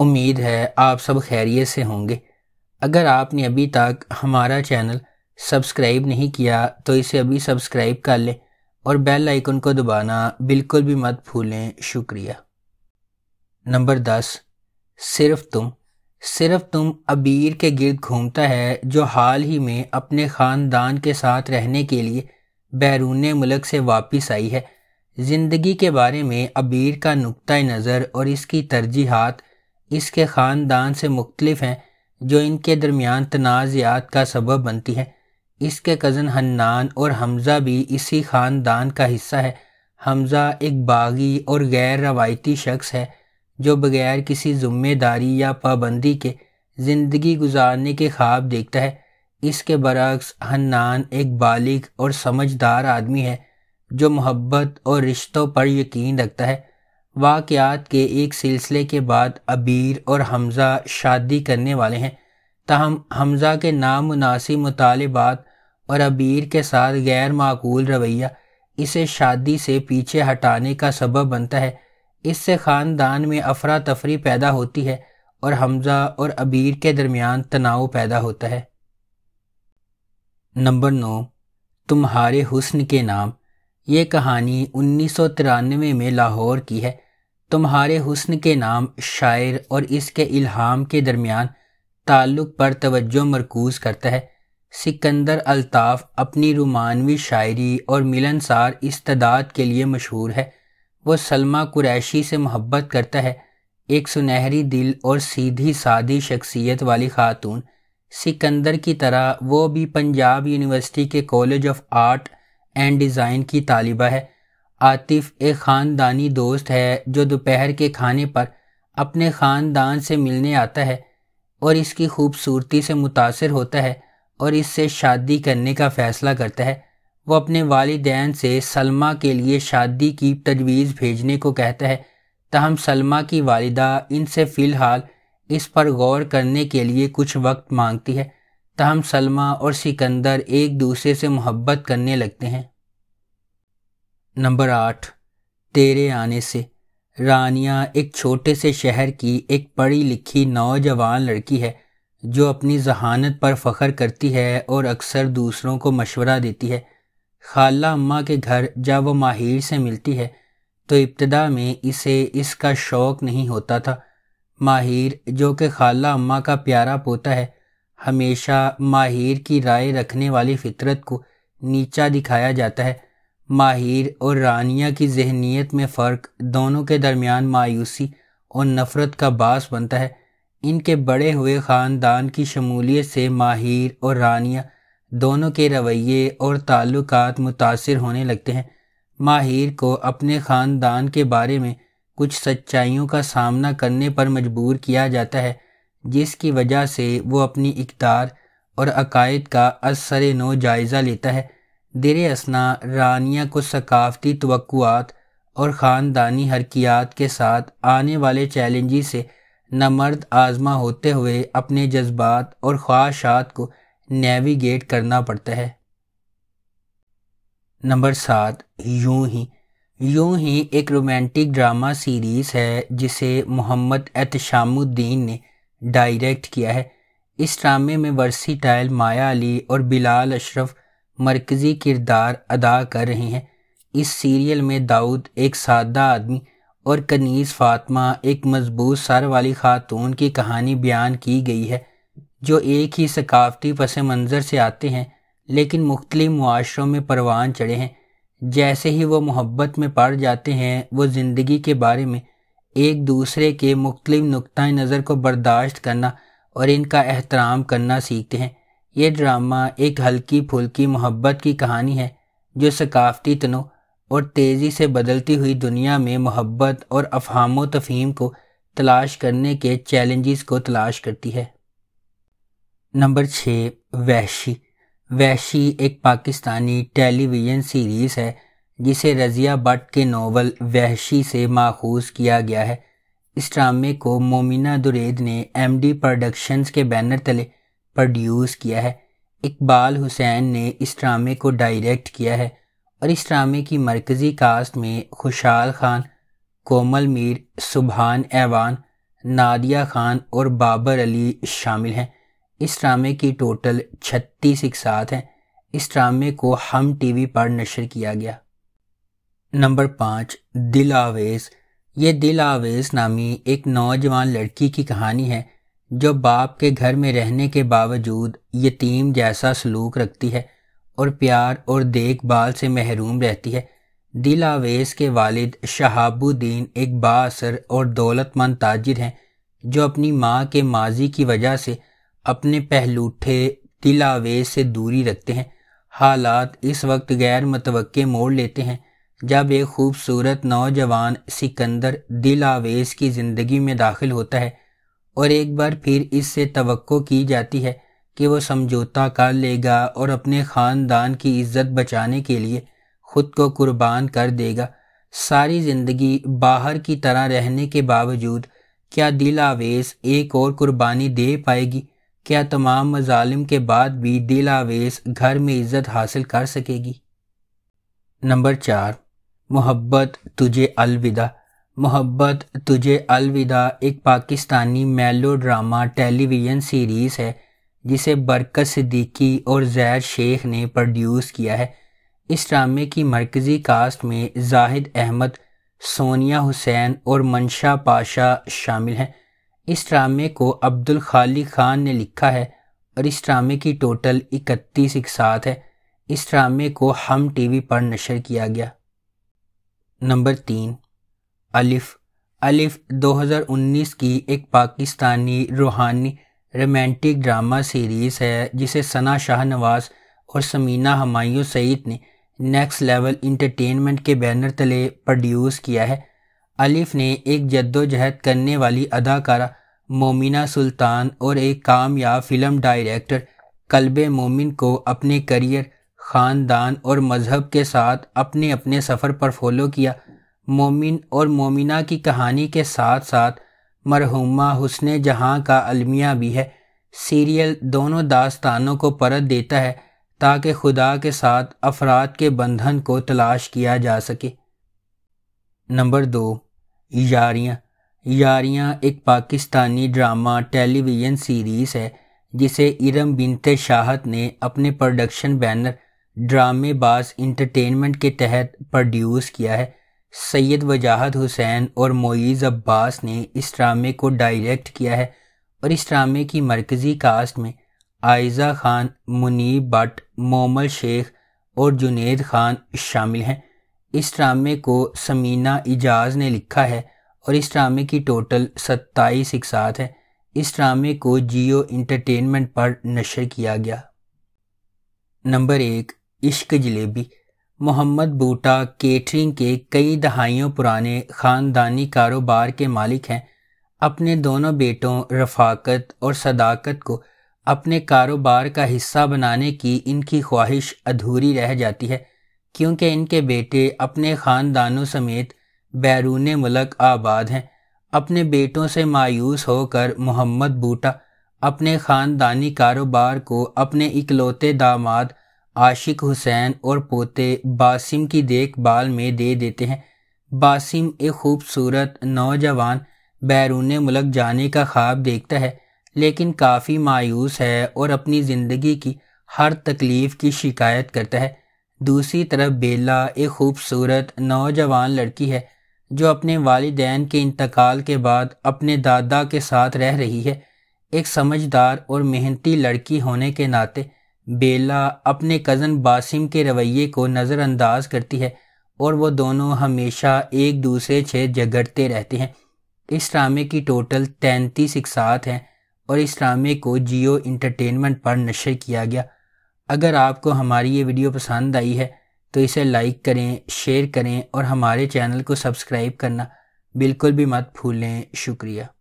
उम्मीद है आप सब खैरियत से होंगे अगर आपने अभी तक हमारा चैनल सब्सक्राइब नहीं किया तो इसे अभी सब्सक्राइब कर लें और बेल आइकन को दबाना बिल्कुल भी मत भूलें शुक्रिया नंबर दस सिर्फ तुम सिर्फ तुम अबीर के गिर्द घूमता है जो हाल ही में अपने ख़ानदान के साथ रहने के लिए बैरून मुल्क से वापस आई है ज़िंदगी के बारे में अबीर का नुक़ नज़र और इसकी तरजीहत इसके ख़ानदान से मुख्तलिफ हैं जो इनके दरमियान तनाज़ात का सबब बनती है इसके कज़न हन्नान और हमज़ा भी इसी ख़ानदान का हिस्सा है हमज़ा एक बागी और गैर रवायती शख्स है जो बगैर किसी ज़िम्मेदारी या पाबंदी के ज़िंदगी गुजारने के ख्वाब देखता है इसके बरक्स हन्नान एक बालिग और समझदार आदमी है जो मोहब्बत और रिश्तों पर यकीन रखता है वाक़ात के एक सिलसिले के बाद अबीर और हमज़ा शादी करने वाले हैं तहम हमज़ा के नामनासिब मुतालबात और अबीर के साथ गैर माकूल रवैया इसे शादी से पीछे हटाने का सबब बनता है इससे ख़ानदान में अफरा तफरी पैदा होती है और हमज़ा और अबीर के दरमियान तनाव पैदा होता है नंबर नौ तुम्हारे हुस्न के नाम ये कहानी उन्नीस तिरानवे में लाहौर की है तुम्हारे हुस्न के नाम शायर और इसके इल्हाम के दरमियान ताल्लुक पर तवज्जो मरकूज़ करता है सिकंदर अल्ताफ़ अपनी रोमानवी शायरी और मिलनसार इस्तदाद के लिए मशहूर है वो सलमा कुरैशी से मोहब्बत करता है एक सुनहरी दिल और सीधी सादी शख्सियत वाली खातून सिकंदर की तरह वो भी पंजाब यूनिवर्सिटी के college of art and design की तालिबा है आतिफ एक ख़ानदानी दोस्त है जो दोपहर के खाने पर अपने ख़ानदान से मिलने आता है और इसकी खूबसूरती से मुतासर होता है और इससे शादी करने का फ़ैसला करता है वो अपने वालदान से सलमा के लिए शादी की तजवीज़ भेजने को कहता है तहम सलमा की वालदा इनसे फ़िलहाल इस पर गौर करने के लिए कुछ वक्त मांगती है तहम सलमा और सिकंदर एक दूसरे से मोहब्बत करने लगते हैं नंबर आठ तेरे आने से रानिया एक छोटे से शहर की एक पढ़ी लिखी नौजवान लड़की है जो अपनी जहानत पर फ़ख्र करती है और अक्सर दूसरों को मशवरा देती है खाला अम्मा के घर जब वो माहिर से मिलती है तो इब्तदा में इसे इसका शौक़ नहीं होता था माहिर जो कि खाला अम्मा का प्यारा पोता है हमेशा माहिर की राय रखने वाली फितरत को नीचा दिखाया जाता है माहिर और रानिया की जहनीत में फ़र्क दोनों के दरमियान मायूसी और नफ़रत का बास बनता है इनके बड़े हुए ख़ानदान की शमूलियत से माहिर और रानिया दोनों के रवैये और ताल्लुक मुतासर होने लगते हैं माहिर को अपने ख़ानदान के बारे में कुछ सच्चाइयों का सामना करने पर मजबूर किया जाता है जिसकी वजह से वो अपनी इकदार और अकायद का असर नो जायज़ा लेता है दिर असना रानिया को सकाफती तवक़ात और ख़ानदानी हरकियात के साथ आने वाले चैलेंजी से नमर्द आज़मा होते हुए अपने जज्बात और ख़्वाहत को नेविगेट करना पड़ता है नंबर सात यूं ही यूं ही एक रोमांटिक ड्रामा सीरीज़ है जिसे मोहम्मद एहतशामुद्दीन ने डायरेक्ट किया है इस ड्रामे में वर्सी टाइल माया अली और बिलाल अशरफ़ मरकज़ी किरदार अदा कर रहे हैं इस सीरियल में दाऊद एक सादा आदमी और कनीज़ फातमा एक मजबूत सर वाली खातून की कहानी बयान की गई है जो एक ही सकाफती पस मंज़र से आते हैं लेकिन मुख्तलि माशरों में परवान चढ़े हैं जैसे ही वो मोहब्बत में पड़ जाते हैं वो ज़िंदगी के बारे में एक दूसरे के मुख्तलि नुक़ नज़र को बर्दाश्त करना और इनका एहतराम करना सीखते हैं ये ड्रामा एक हल्की फुल्की मोहब्बत की कहानी है जो सकाफती तनों और तेज़ी से बदलती हुई दुनिया में मोहब्बत और अफहाम तफहीम को तलाश करने के चैलेंजेस को तलाश करती है नंबर छः वैशी वैशी एक पाकिस्तानी टेलीविज़न सीरीज़ है जिसे रज़िया भट्ट के नावल वैशी से माखूज किया गया है इस ड्रामे को मोमिना दुरेद ने एमडी प्रोडक्शंस के बैनर तले प्रोड्यूस किया है इकबाल हुसैन ने इस ड्रामे को डायरेक्ट किया है और इस ड्रामे की मरकज़ी कास्ट में खुशहाल खान कोमल मीर सुबहान ऐवान नादिया खान और बाबर अली शामिल हैं इस ड्रामे की टोटल छत्तीस इकसात हैं इस ड्रामे को हम टीवी पर नशर किया गया नंबर पाँच दिल आवेज़ ये दिल आवेज़ नामी एक नौजवान लड़की की कहानी है जो बाप के घर में रहने के बावजूद यतीम जैसा सलूक रखती है और प्यार और देखभाल से महरूम रहती है दिल आवेज के वालिद शहाबुद्दीन एक बासर और दौलतमंद ताजिर हैं जो अपनी माँ के माजी की वजह से अपने पहलूठे दिल आवेज से दूरी रखते हैं हालात इस वक्त गैर मतवक़ मोड़ लेते हैं जब एक खूबसूरत नौजवान सिकंदर दिल आवेज की ज़िंदगी में दाखिल होता है और एक बार फिर इससे तो की जाती है कि वो समझौता कर लेगा और अपने ख़ानदान की इज्जत बचाने के लिए ख़ुद को कुर्बान कर देगा सारी ज़िंदगी बाहर की तरह रहने के बावजूद क्या दिल आवेश एक और कुर्बानी दे पाएगी क्या तमाम मजालिम के बाद भी दिल आवेश घर में इज्जत हासिल कर सकेगी नंबर चार मोहब्बत तुझे अलविदा मोहब्बत तुझे अलविदा एक पाकिस्तानी मेलो ड्रामा टेलीविज़न सीरीज़ है जिसे बरकत सिद्दीकी और जैर शेख ने प्रोड्यूस किया है इस ड्रामे की मरकज़ी कास्ट में जाहिद अहमद सोनिया हुसैन और मंशा पाशा शामिल हैं इस ड्रामे को अब्दुल खाली खान ने लिखा है और इस ड्रामे की टोटल इकतीस इकसात है इस ड्रामे को हम टीवी पर नशर किया गया नंबर तीन अलिफ अलिफ 2019 की एक पाकिस्तानी रूहानी रोमांटिक ड्रामा सीरीज़ है जिसे सना शाह नवाज और समीना हमायूं सईद ने नेक्स्ट लेवल इंटरटेनमेंट के बैनर तले प्रोड्यूस किया है अलिफ ने एक जद्दोजहद करने वाली अदाकारा मोमिना सुल्तान और एक कामयाब फिल्म डायरेक्टर कलबे मोमिन को अपने करियर ख़ानदान और मज़हब के साथ अपने अपने सफ़र पर फॉलो किया मोमिन और मोमिना की कहानी के साथ साथ मरहुमा हुसन जहाँ का अलमिया भी है सीरियल दोनों दास्तानों को परत देता है ताकि खुदा के साथ अफराद के बंधन को तलाश किया जा सके नंबर दो यारियाँ यारियाँ एक पाकिस्तानी ड्रामा टेलीविज़न सीरीज़ है जिसे इरम बिनते शाहत ने अपने प्रोडक्शन बैनर ड्रामेबाज इंटरटेनमेंट के तहत प्रोड्यूस किया है सैयद वजाहत हुसैन और मोईज़ अब्बास ने इस ड्रामे को डायरेक्ट किया है और इस ड्रामे की मरकज़ी कास्ट में आयज़ा खान मुनीब भट्ट मोमल शेख और जुनेद खान शामिल हैं इस ड्रामे को समीना इजाज़ ने लिखा है और इस ड्रामे की टोटल सत्ताईस इकसात है इस ड्रामे को जियो इंटरटेनमेंट पर नशर किया गया नंबर एक इश्क जलेबी मोहम्मद बूटा केटरिंग के कई दहाइयों पुराने ख़ानदानी कारोबार के मालिक हैं अपने दोनों बेटों रफाकत और सदाकत को अपने कारोबार का हिस्सा बनाने की इनकी ख्वाहिश अधूरी रह जाती है क्योंकि इनके बेटे अपने ख़ानदानों समेत बैरून मलक आबाद हैं अपने बेटों से मायूस होकर मोहम्मद बूटा अपने ख़ानदानी कारोबार को अपने इकलौते दामाद आशिक हुसैन और पोते बासिम की देखभाल में दे देते हैं बासिम एक खूबसूरत नौजवान बैरून मुल्क जाने का ख्वाब देखता है लेकिन काफ़ी मायूस है और अपनी ज़िंदगी की हर तकलीफ़ की शिकायत करता है दूसरी तरफ बेला एक खूबसूरत नौजवान लड़की है जो अपने वालदेन के इंतकाल के बाद अपने दादा के साथ रह रही है एक समझदार और मेहनती लड़की होने के नाते बेला अपने कज़न बासिम के रवैये को नज़रअंदाज करती है और वह दोनों हमेशा एक दूसरे से झगड़ते रहते हैं इस ड्रामे की टोटल तैंतीस इकसात हैं और इस ड्रामे को जियो इंटरटेनमेंट पर नशर किया गया अगर आपको हमारी ये वीडियो पसंद आई है तो इसे लाइक करें शेयर करें और हमारे चैनल को सब्सक्राइब करना बिल्कुल भी मत भूलें शुक्रिया